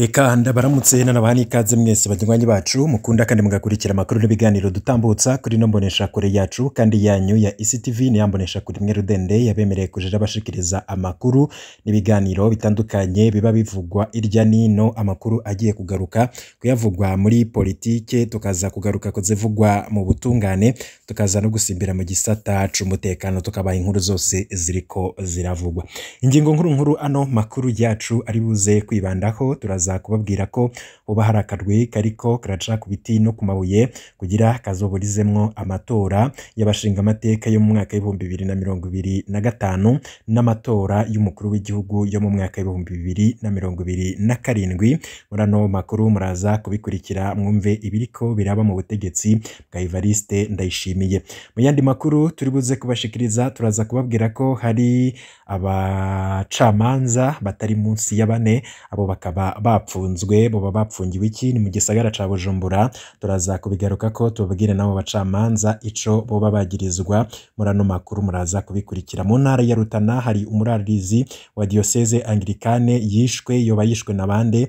reka ndabaramutse nanabahani ikaze mwese banywanyi bacu mukunda kandi mugakurikira amakuru n'ibiganiro dutambutsa kuri no mbonesha kure yacu kandi yanyu ya ectv niyo mbonesha kuri rudende yabemereye kujira bashikiriza amakuru n'ibiganiro bitandukanye biba bivugwa irya nino amakuru agiye kugaruka kuyavugwa muri politiki tukaza kugaruka ku zivugwa mu butungane tukaza no gusimbira mu gisata c'umutekano tukabaha inkuru zose ziriko ziravugwa ingingo nkuru nkuru ano makuru yacu ari buze kwibandaho turaza bakaza kubabwira ko hoba hari akarwi kariko karaca ku biti no ku mabuye kugira kazoburizemo amatora y'abashinga amateka yo mu mwaka w'ibihumbi bibiri na mirongo ibiri na gatanu n'amatora y'umukuru w'igihugu yo mu mwaka w'ibihumbi bibiri na mirongo ibiri na karindwi muri ano makuru muraza kubikurikira mwumve ibiriko biraba mu butegetsi bwa Evariste Ndayishimiye mu yandi makuru turi buze kubashikiriza turaza kubabwira ko hari abacamanza batari munsi ya bane abo bakaba ba bapfunzwe baba bapfungiwe iki ni mu gisagara ca bujumbura turaza ko tubabwire nabo bacamanza ico boba bagirizwa muri ano makuru muraza kubikurikira mu ntara ya rutana hari umurarizi wa diyoseze angirikane yishwe yoba yishwe na bande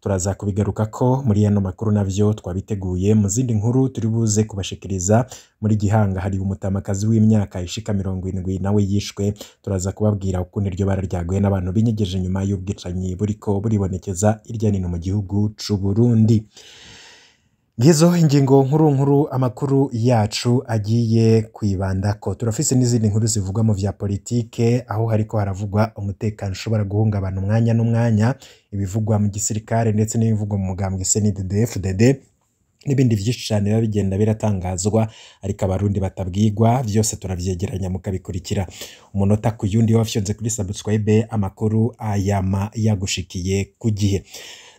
turaza kubigaruka ko muri ano makuru nabyo twabiteguye mu zindi nkuru turi buze kubashikiriza muri gihanga hari umutamakazi w'imyaka ishika mirongo irindwi nawe yishwe turaza kubabwira ukuntu iryo bara ryaguye n'abantu binyegeje nyuma y'ubwicanyi buri ko buribonekeza hirya no mu gihugu cyu Burundi. ngizo ingingo nkuru nkuru amakuru yacu agiye kwibanda kwibandako turafise n'izindi nkuru zivuga mu vya politike aho hariko haravugwa umutekano ushobora guhungabana umwanya n'umwanya ibivugwa mu gisirikare ndetse n'ibivugwa mu mugambwe snddfdd n'ibindi byinshi cyane biba bigenda biratangazwa ariko abarundi batabwigwa byose turabyegeranya mukabikurikira umunota ku yundi wafyonze kuri subscribe amakuru ayama yagushikiye ku gihe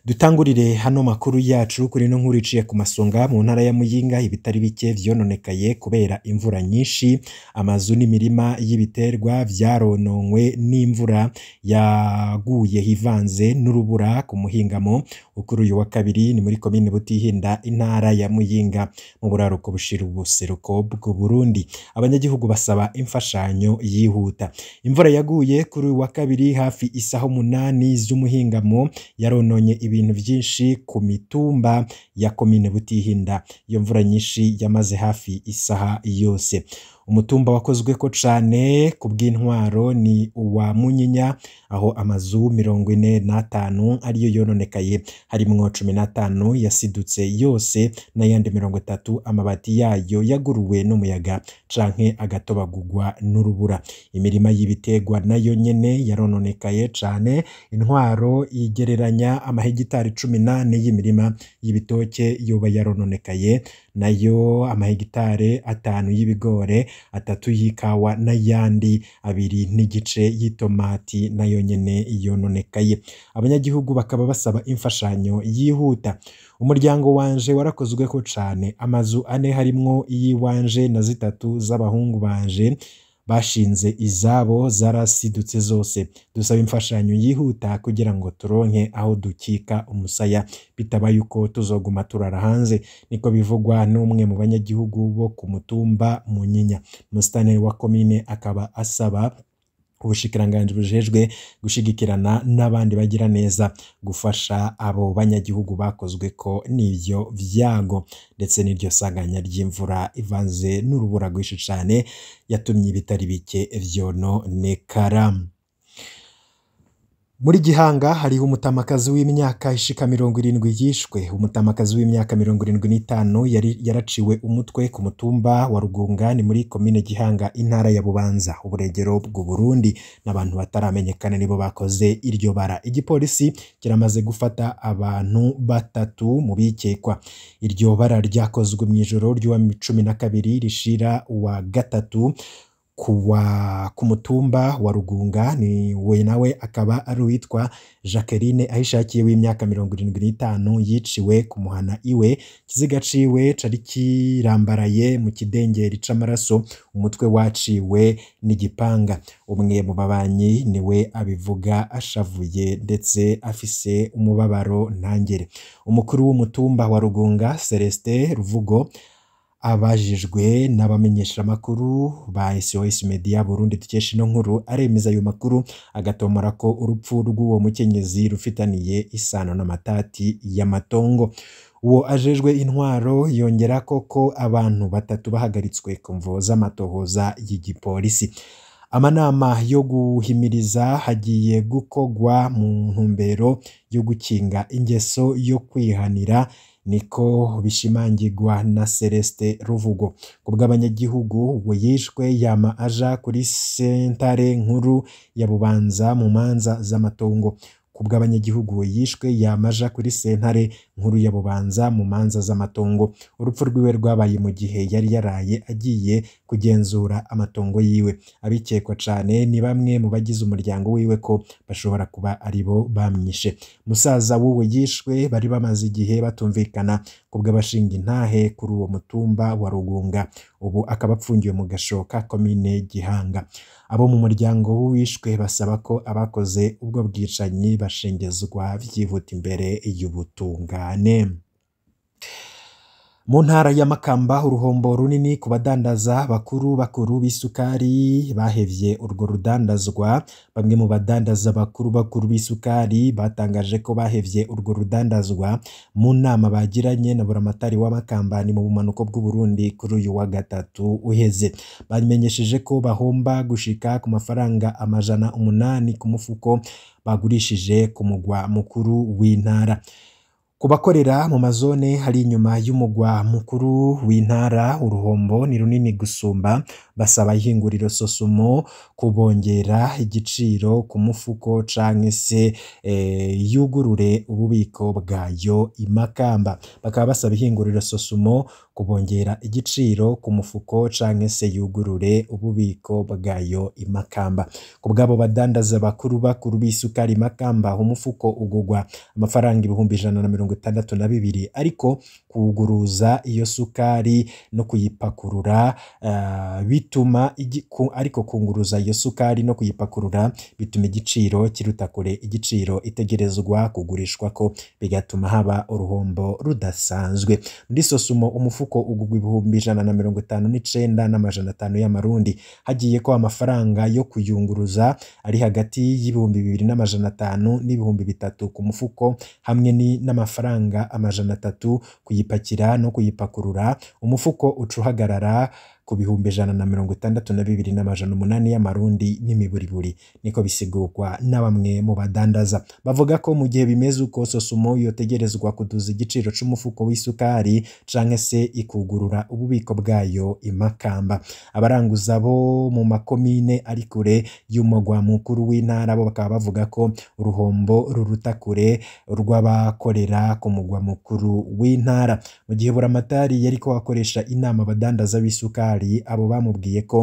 dutangurire hano makuru yacu kuri ino nkuru iciye ku masonga mu ntara ya muyinga ibitari bike byononekaye kubera imvura nyinshi amazu n'imirima y'ibiterwa byarononwe n'imvura yaguye hivanze n'urubura ku muhingamo kuri uyu wa kabiri ni muri komini butihinda intara ya muyinga mu buraruko bushira ubuseruko bw'u Burundi abanyagihugu basaba imfashanyo yihuta imvura yaguye kuri uyu wa kabiri hafi isaha umunani z'umuhingamo yarononye ibintu byinshi ku mitumba ya komine Butihinda, iyo mvura nyinshi yamaze hafi isaha yose. umutumba wakozwe ko cyane ku bw'intwaro ni uwa munyinya aho amazu mirongo ine n'atanu ariyo yononekaye harimwo cumi n'atanu yasidutse yose n'ayandi mirongo itatu amabati yayo yaguruwe n'umuyaga canke agatobagurwa n'urubura imirima y'ibiterwa nayo nyene yarononekaye cane intwaro igereranya amahegitari cumi n'ane y'imirima y'ibitoke yoba yarononekaye nayo amahegitari atanu y’ibigore, atatu y'ikawa n'ayandi abiri n'igice y'itomati nayo nyine yononekaye abanyagihugu bakaba basaba imfashanyo yihuta umuryango wanje warakozweho cyane amazu ane harimwo iy'iwanje na zitatu z'abahungu banje bashinze izabo zarasidutse zose dusaba imfashanyo yihuta kugira ngo turonke aho dukika umusaya bitaba yuko tuzoguma turara hanze niko bivugwa n'umwe mu banyagihugu bo ku mutumba Munyinya umusitanteri wa komine akaba asaba ubushikiranganji bujejwe gushyigikirana n'abandi bagira neza gufasha abo banyagihugu bakozwe ko n'ibyo byago ndetse n'iryo saganya ry'imvura ivanze n'urubura rwinshi cyane yatumye ibitari bike byononekara. Muri Gihanga hariho umutamakazi w'imyaka ishika mirongo irindwi yishwe. Umutamakazi w'imyaka mirongo irindwi n'itanu yaraciwe umutwe ku mutumba wa Rugunga ni muri komine Gihanga intara ya Bubanza uburengero bw'u Burundi n'abantu bataramenyekana nibo bakoze iryo bara. Igipolisi kiramaze gufata abantu batatu mu bikekwa. Iryo bara ryakozwe mu ijoro ry'uwa cumi na kabiri rishira uwa gatatu ku mutumba wa Rugunga ni we nawe akaba ari uwitwa Jacqueline Ahishakiye w'imyaka mirongo irindwi n'itanu yiciwe ku Muhana iwe ikiziga ciwe cari kirambaraye mu kidengeri c'amaraso umutwe waciwe n'igipanga umwe mu babanyi niwe abivuga ashavuye ndetse afise umubabaro ntangere umukuru w'umutumba wa Rugunga Celestin Ruvugo Abajijwe n'abamenyeshamakuru ba SOS Media Burundi dukesha ino nkuru, aremeza ayo makuru agatombora ko urupfu rw'uwo mukenyezi rufitaniye isano n'amatati y'amatongo. Uwo ajejwe intwaro yongera koko abantu batatu bahagaritswe ku mvo z'amatohoza y'igipolisi. Amanama yo guhimiriza hagiye gukogwa mu ntumbero yo gukinga ingeso yo kwihanira niko bishimangirwa na Celeste Ruvugo ku bw'abanyagihugu we yishwe yama aja kuri sentare nkuru ya Bubanza mu manza z'amatongo ku bw'abanyagihugu we yishwe yamaja kuri sentare nkuru ya Bubanza mu manza z'amatongo urupfu rwiwe rwabaye mu gihe yari yaraye agiye kugenzura amatongo yiwe abikekwa cyane ni bamwe mu bagize umuryango wiwe ko bashobora kuba ari bo bamwishe musaza w'uwo yishwe bari bamaze igihe batumvikana ku bw'abashinga intahe kuri uwo mutumba wa Rugunga ubu akaba apfungiwe mu gashoka komine Gihanga abo mu muryango w'uwishwe basaba ko abakoze ubwo bwicanyi bashengezwa byihuta imbere y'ubutungane cyane mu ntara ya Makamba uruhombo runini ku badandaza bakuru bakuru b'isukari bahebye urwo rudandazwa bamwe mu badandaza bakuru bakuru b'isukari batangaje ko bahebye urwo rudandazwa mu nama bagiranye na buramatari w'amakambani mu bumanuko bw'uburundi kuri uyu wa gatatu uheze bamenyesheje ko bahomba gushika ku mafaranga amajana umunani ku mufuko bagurishije ku mugwa mukuru w'intara Ku bakorera mu mazone hari inyuma y'umugwa mukuru w'intara uruhombo ni runini gusumba, basaba ihinguriro Sosumo kubongera igiciro ku mufuko canke se eh, yugurure ububiko bwayo i Makamba, bakaba basaba ihinguriro Sosumo kubongera igiciro ku mufuko canke se yugurure ububiko bwayo imakamba kubw'abo badandaza bakuru bakuru b'isukari imakamba umufuko ugugwa amafaranga ibihumbi ijana na mirongo itandatu na bibiri ariko kuguruza iyo sukari no kuyipakurura eh, bituma ariko kunguruza iyo sukari no kuyipakurura bituma igiciro kiruta kure igiciro itegerezwa kugurishwa ko bigatuma haba uruhombo rudasanzwe muri sosumo umufuko ugurwa ibihumbi ijana na mirongo itanu n'icenda n'amajana atanu y'amarundi hagiye ko amafaranga yo kuyunguruza ari hagati y'ibihumbi bibiri n'amajana atanu n'ibihumbi bitatu ku mufuko hamwe n'amafaranga amajana atatu ku kuyipakira no kuyipakurura umufuko ucuhagarara uhagarara ku bihumbi ijana na mirongo itandatu na bibiri n'amajana umunani y'amarundi n'imiburiburi niko bisigurwa na bamwe mu badandaza bavuga ko mu gihe bimeze uko sosumo yotegerezwa kuduza igiciro c'umufuko w'isukari canke se ikugurura ububiko bwayo imakamba abaranguza bo mu makomine ari kure y'umugwa mukuru w'intara bo bakaba bavuga ko uruhombo ruruta kure rw'abakorera ku mugwa mukuru w'intara mu gihe buramatari yariko akoresha inama abadandaza b'isukari hari abo bamubwiye ko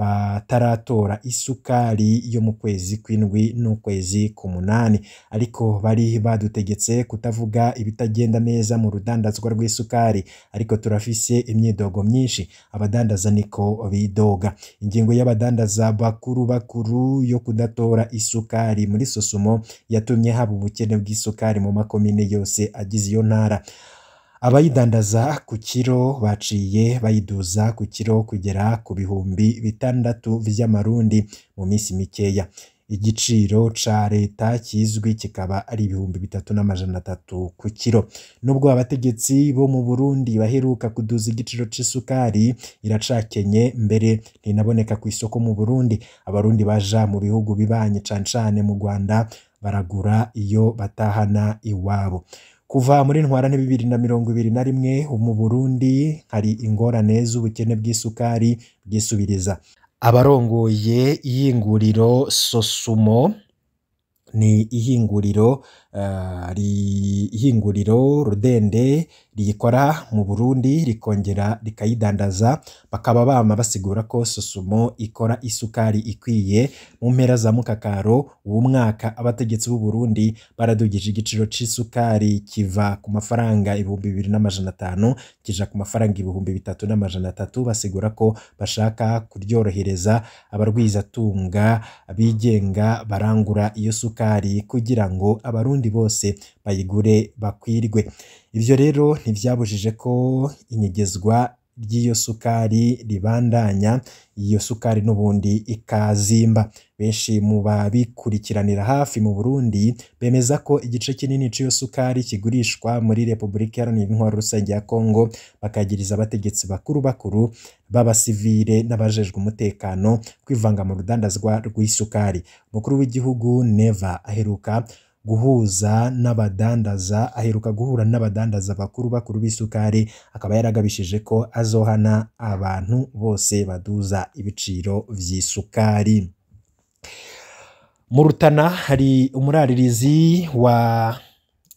bataratora isukari yo mu kwezi kw'indwi n'ukwezi k'umunani ariko bari badutegetse kutavuga ibitagenda neza mu rudandazwa rw'isukari ariko turafise imyidogo myinshi abadandaza niko bidoga ingingo y'abadandaza bakuru bakuru yo kudatora isukari muri sosomo yatumye haba ubukene bw'isukari mu makomine yose agize iyo ntara abayidandaza ku kiro baciye bayiduza ku kiro kugera ku bihumbi bitandatu vy'amarundi mu minsi mikeya igiciro ca leta kizwi kikaba ari ibihumbi bitatu n'amajana atatu ku kiro nubwo abategetsi bo mu Burundi baheruka kuduza igiciro cy’isukari iracakenye mbere ntinaboneka ku isoko mu Burundi abarundi baja mu bihugu bibanye cane cane mu Rwanda baragura iyo batahana iwabo Kuva muri Ntwarante bibiri na mirongo ibiri na rimwe mu Burundi hari ingorane z'ubukene bw'isukari bwisubiriza. Abarongoye iyinguriro Sosumo ni ihinguriro Eh, ihinguriro Rudende riyikora mu Burundi rikongera rikayidandaza, bakaba bama basigura ko Sosumo ikora isukari ikwiye, mu mpera za Mukakaro uwo mwaka abategetsi b'u Burundi baradugije igiciro cyisukari kiva ku mafaranga ibihumbi bibiri n'amajana atanu kija ku mafaranga ibihumbi bitatu n'amajana atatu, basigura ko bashaka kuryorohereza abarwizatunga abigenga barangura iyo sukari kugira ngo Abarundi abandi bose bayigure bakwirwe ibyo rero ntibyabujije ko inyegezwa ry'iyo sukari ribandanya iyo sukari n'ubundi ikazimba benshi mu babikurikiranira hafi mu Burundi bemeza ko igice kinini cy'iyo sukari kigurishwa muri Repubulika Iharanira Intwaro Rusange ya Kongo bakagiriza abategetsi bakuru bakuru babasivire n'abajejwe umutekano kwivanga mu rudandazwa rw'isukari umukuru w'igihugu Neva aheruka guhuza n'abadandaza, aheruka guhura n'abadandaza bakuru bakuru b'isukari, akaba yaragabishije ko azohana abantu bose baduza ibiciro by'isukari. Mu Rutana hari umuraririzi wa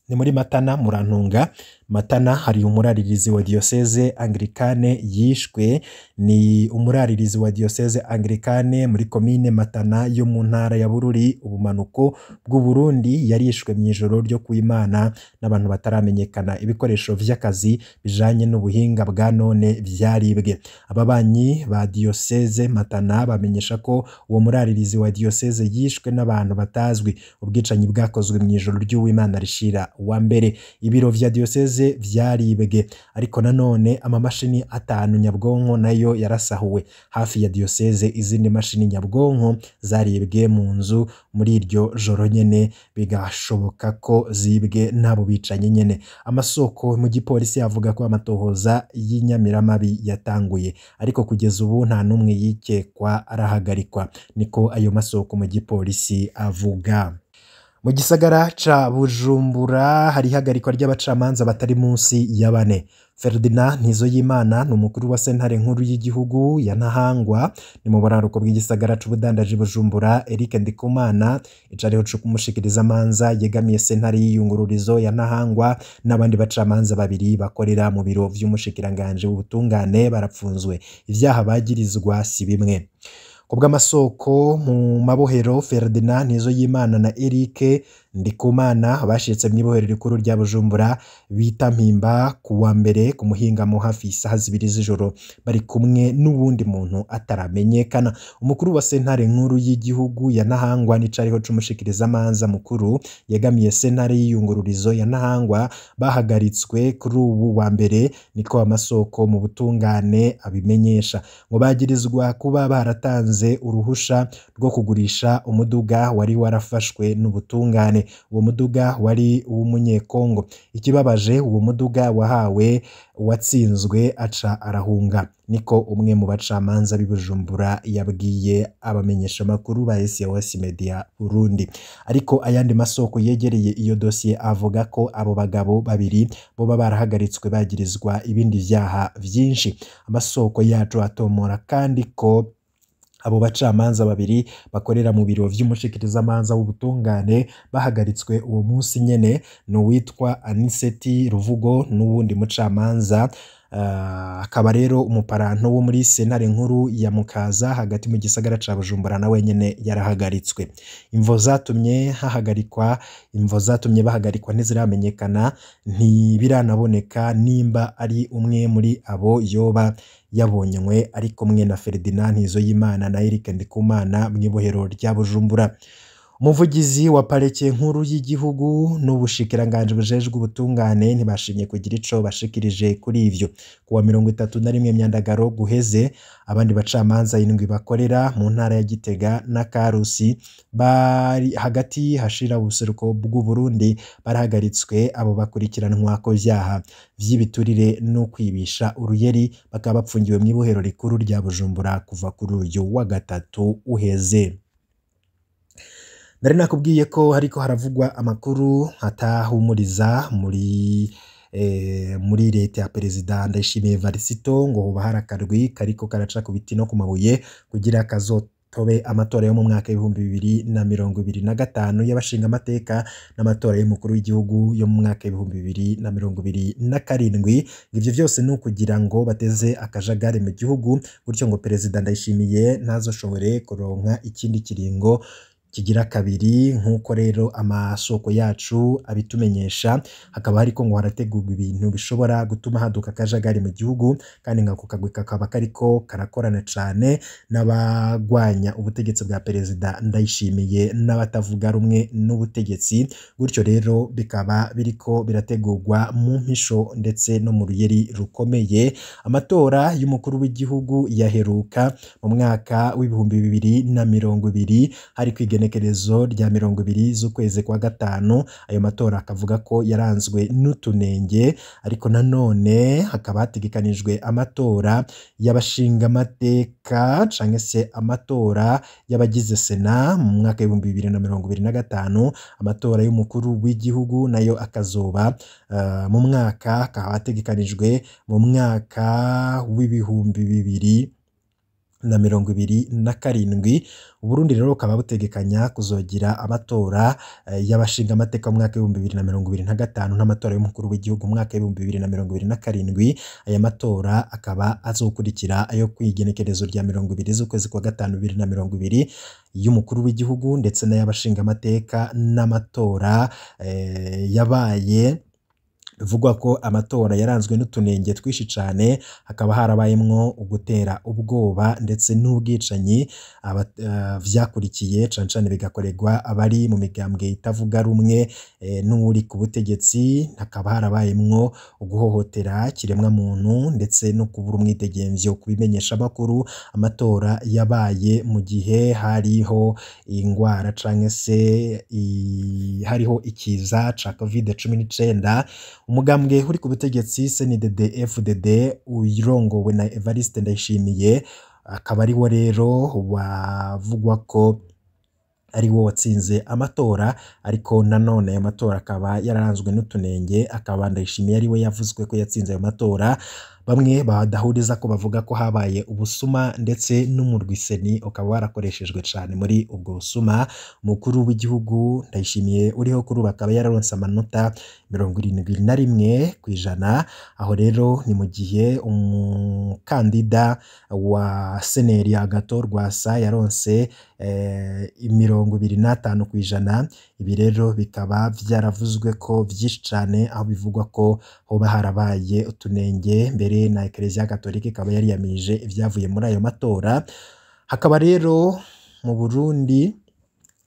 ni muri Matana Murantunga Matana hari umuraririzi wa diyoseze angirikane yishwe ni umuraririzi wa diyoseze angirikane muri komine Matana yo mu ntara ya Bururi ubumanuko bw'u Burundi yarishwe mu ijoro ryo ku Imana n'abantu bataramenyekana ibikoresho by'akazi bijanye n'ubuhinga bwa none byaribwe ababanyi ba diyoseze Matana bamenyesha ko uwo muraririzi wa diyoseze yishwe n'abantu batazwi ubwicanyi bwakozwe mu ijoro ry'uwimana rishira wa mbere ibiro vya diyoseze maze byaribwe ariko nanone amamashini atanu nyabwonko nayo yarasahuwe hafi ya diyoseze izindi mashini nyabwonko zaribwe mu nzu muri iryo joro nyine bigashoboka ko zibwe n'abo bicanye nyine amasoko mu gipolisi avuga ko amatohoza y'inyamiramabi yatanguye ariko kugeza ubu nta n'umwe yikekwa arahagarikwa niko ayo masoko mu gipolisi avuga mu gisagara ca bujumbura hari ihagarikwa ry'abacamanza batari munsi ya bane Ferdinand Ntizoyimana ni umukuru wa sentare nkuru y'igihugu ya ni mu buraruko bw'igisagara c'ubudandaji Bujumbura Eric Ndikumana icariho umushikiriza manza yegamiye sentare y'iyungururizo ya n'abandi bacamanza babiri bakorera mu biro vy'umushikiranganje w'ubutungane barapfunzwe ivyaha bagirizwa si bimwe ku bw'amasoko mu mabohero Ferdinand yimana na Eric Ndikumana abashitse mu ibohero rikuru rya Bujumbura bita Mpimba ku wa mbere ku mu hafi isaha zibiri z'ijoro, bari kumwe n'uwundi muntu ataramenyekana. Umukuru wa sentare nkuru y'igihugu ya Ntahangwa nicariho c'umushikirizamanza mukuru yegamiye sentare y'iyungururizo ya bahagaritswe kuri ubu wa mbere niko amasoko mu butungane abimenyesha, ngo bagirizwa kuba baratanze uruhusha rwo kugurisha umuduga wari warafashwe n'ubutungane. cyane uwo muduga wari uw'umunyekongo ikibabaje uwo muduga wahawe watsinzwe aca arahunga niko umwe mu bacamanza b'i Bujumbura yabwiye abamenyeshamakuru ba SOS Media Burundi ariko ayandi masoko yegereye iyo dosiye avuga ko abo bagabo babiri boba barahagaritswe bagirizwa ibindi byaha byinshi amasoko yacu atomora kandi ko Abo bacamanza babiri bakorera mu biro by'umushikirizamanza w'ubutungane bahagaritswe uwo munsi nyene, ni uwitwa Anicet Ruvugo n'uwundi mucamanza Eh, akaba rero umuparanto wo muri Senare nkuru ya Mukaza hagati mu gisagara cya Bujumbura na wenyine yarahagaritswe imvo zatumye hahagarikwa imvo zatumye bahagarikwa ntiziramenyekana ntibiranaboneka nimba ari umwe muri abo yoba yabonywe ari kumwe na Ferdinand Ntizoyimana na Eric Ndikumana mu ibohero rya Bujumbura. umuvugizi wa Pareke nkuru y'igihugu n'ubushikiranganji bujejwe ubutungane ntibashimye kugira ico bashikirije kuri ivyo kuwa mirongo itatu na rimwe myandagaro guheze abandi bacamanza indwi bakorera mu ntara ya Gitega na Karusi bari hagati hashira ubuseruko bw'u Burundi barahagaritswe abo bakurikiranwa ko vyaha vy'ibiturire no kwibisha uruyeri bakaba bapfungiwe mw'ibohero rikuru rya Bujumbura kuva kuri uyu wa gatatu uheze. nari nakubwiye ko hariko haravugwa amakuru atahumuriza muri eh, muri leta ya perezida ndayishimiye varisito ngo hoba hari akarwi kariko karaca ku biti no ku mabuye kugira akazotobe amatora yo mu mwaka w'ibihumbi bibiri na mirongo ibiri na gatanu y'abashinga amateka n'amatora y'umukuru w'igihugu yo mu mwaka w'ibihumbi bibiri na mirongo ibiri na karindwi ibyo byose ni ukugira ngo bateze akajagari mu gihugu gutyo ngo perezida ndayishimiye ntazoshobore kuronka ikindi kiringo kigira kabiri nk'uko rero amasoko yacu abitumenyesha hakaba hariko ngo harategurwa ibintu bishobora gutuma haduka akajagari mu gihugu kandi nkako kagwi kakaba kariko karakorana cane n'abagwanya ubutegetsi bwa perezida Ndayishimiye n'abatavuga rumwe n'ubutegetsi gutyo rero bikaba biriko birategurwa mu mpisho ndetse no mu ruyeri rukomeye amatora y'umukuru w'igihugu yaheruka mu mwaka w'ibihumbi bibiri na mirongo ibiri hari kwigera igenekerezo rya mirongo ibiri z'ukwezi kwa gatanu, ayo matora akavuga ko yaranzwe n'utunenge ariko nanone hakaba hategekanijwe amatora y'abashingamateka cyangwa se amatora y'abagize sena mu mwaka w'ibihumbi bibiri na mirongo ibiri na gatanu, amatora y'umukuru w'igihugu nayo akazoba eh, mu mwaka akaba ategekanijwe mu mwaka w'ibihumbi bibiri. na mirongo ibiri na karindwi Burundi rero bukaba butegekanya kuzogira amatora eh, y'abashinga amateka mu mwaka w'ibihumbi bibiri na mirongo ibiri na gatanu n'amatora y'umukuru w'igihugu mu mwaka w'ibihumbi bibiri na mirongo ibiri na karindwi aya matora akaba azokurikira ayo ku rya mirongo ibiri z'ukwezi kwa gatanu bibiri na mirongo ibiri y'umukuru w'igihugu ndetse n'ay'abashinga amateka n'amatora eh, yabaye bivugwa ko amatora yaranzwe n'utunenge twinshi cyane hakaba harabayemwo ugutera ubwoba ndetse n'ubwicanyi byakurikiye eh, cyane cyane bigakorerwa abari mu migambwe itavuga rumwe eh, n'uri ku butegetsi, hakaba harabayemwo guhohotera ikiremwamuntu ndetse no kubura umwidegemvyo ku bimenyeshamakuru, amatora yabaye mu gihe hariho indwara canke se hariho ikiza ca Covid cumi n'icenda. umugambwe uri ku butegetsi senidede fdd uyirongowe na evariste ndayishimiye akaba ariwo rero wavugwa ko ari wo watsinze amatora ariko nanone ayo matora akaba yararanzwe n'utunenge akaba ndayishimiye ari we yavuzwe ko yatsinze ayo matora Bamwe badahuriza ko bavuga ko habaye ubusuma ndetse n'umurwiseni ukaba warakoreshejwe cyane muri ubwo busuma, umukuru w'igihugu Ndayishimiye uriho kuri ubu akaba yararonse amanota mirongo irindwi na rimwe ku ijana, aho rero ni mu gihe umukandida wa Seneri Agathon Rwasa yaronse eh, mirongo ibiri n'atanu ku ijana, ibi rero bikaba byaravuzwe ko byinshi cyane aho bivugwa ko hoba harabaye utunenge mbere na Ekereziya Gatolika ikaba yari yamirije ibyavuye muri ayo matora hakaba rero mu Burundi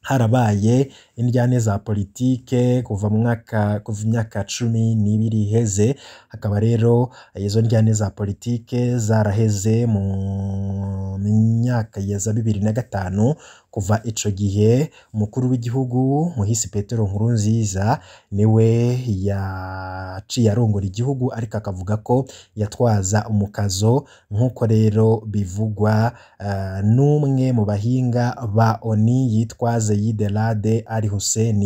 harabaye indyane za politike kuva mu mwaka kuva imyaka cumi n'ibiri iheze hakaba rero izo ndyane za politike zaraheze mu myaka ya za bibiri na gatanu Kuva ico gihe umukuru w'igihugu muhisi Petero Nkuru nziza niwe yaciye arongora igihugu ariko akavuga ko yatwaza umukazo nk'uko rero bivugwa eh, n'umwe mu bahinga ba ONI yitwa Zeyid Rade Ali Hussein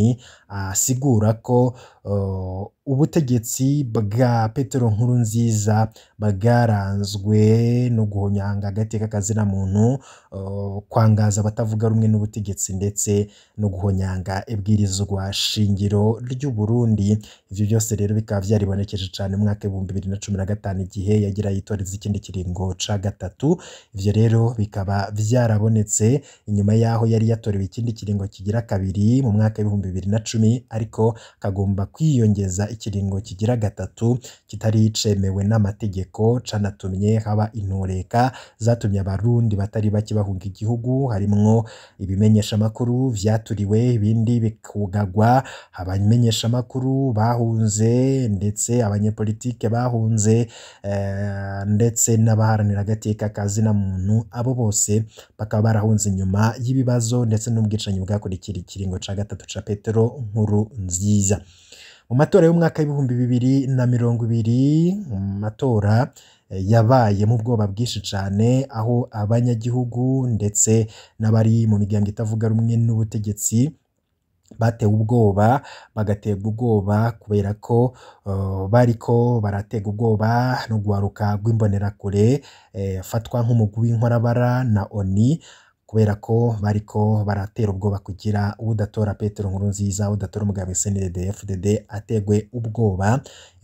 asigura ko Eh, ubutegetsi bwa Petero Nkuru nziza bwaranzwe no guhonyanga agateka kazina muntu, eh, kwangaza abatavuga rumwe n'ubutegetsi ndetse no guhonyanga ibwirizwa shingiro ry'u Burundi, ibyo byose rero bikaba byaribonekeje cyane mu mwaka w'ibihumbi bibiri na cumi na gatanu igihe yagira yitoreza ikindi kiringo cya gatatu, ibyo rero bikaba byarabonetse inyuma y'aho yari yatorewe ikindi kiringo kigira kabiri mu mwaka w'ibihumbi bibiri na cumi ariko kagomba kwiyongeza ikiringo kigira gatatu kitari icemewe n'amategeko canatumye haba intureka zatumye abarundi batari bake bahunga igihugu harimwo ibimenyeshamakuru vyaturiwe ibindi bikugagwa abamenyeshamakuru bahunze ndetse abanyepolitike bahunze eh, ndetse n'abaharanira agateka ka zina muntu abo bose bakaba barahunze inyuma y'ibibazo ndetse n'ubwicanyi bwakurikira ikiringo cya gatatu cya Petero Nkuru nziza. mu matora y'umwaka w'ibihumbi bibiri na mirongo ibiri, mu matora eh, yabaye mu bwoba bwinshi cyane, aho abanyagihugu ndetse n'abari mu miryango itavuga rumwe n'ubutegetsi, batewe ubwoba, bagaterwa ubwoba kubera ko eh, bariko baraterwa ubwoba no n'urwaruka rw'imbonerakure, eh, afatwa nk'umugwi w'inkorabara na ONI. kubera ko bariko baratera ubwoba kugira udatora Petero Nkurunziza udatora umugabo SNDD FDD ategwe ubwoba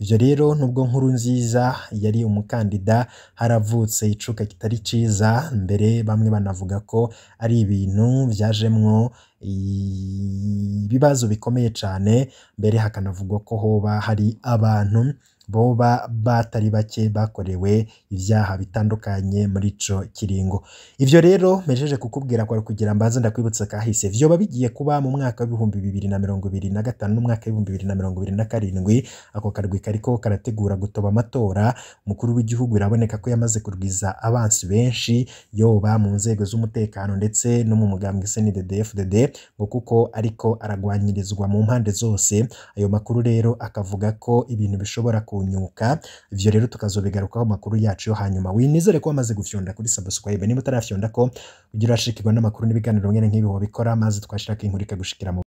ivyo rero nubwo Nkuru nziza yari umukandida haravutse icuka kitari cyiza mbere bamwe banavuga ko ari ibintu vyajemwo ibibazo bikomeye cyane mbere hakanavugwa ko hoba hari abantu boba batari bake bakorewe ibyaha bitandukanye muri ico kiringo ibyo rero mejeje kukubwira kwari kugira mbaze ndakwibutsa kahise vyoba bigiye kuba mu mwaka w'ibihumbi bibiri na mirongo ibiri na gatanu n'umwaka w'ibihumbi bibiri na mirongo ibiri na karindwi ako karwi kariko karategura gutoba amatora umukuru w'igihugu biraboneka ko yamaze kurwiza abansi benshi yoba mu nzego z'umutekano ndetse no mu mugambwe SNDD-FDD ngo kuko ariko aragwanyirizwa mu mpande zose ayo makuru rero akavuga ko ibintu bishobora kunyuka ivyo rero tukazobigarukaho makuru yacu yo hanyuma winizere ko wamaze gufyonda kuri subscribe niba utarafyonda ko ugira urashikirwa n'amakuru n'ibiganiro nyene nk'ibi wabikora maze twashirako inkuru ikagushikira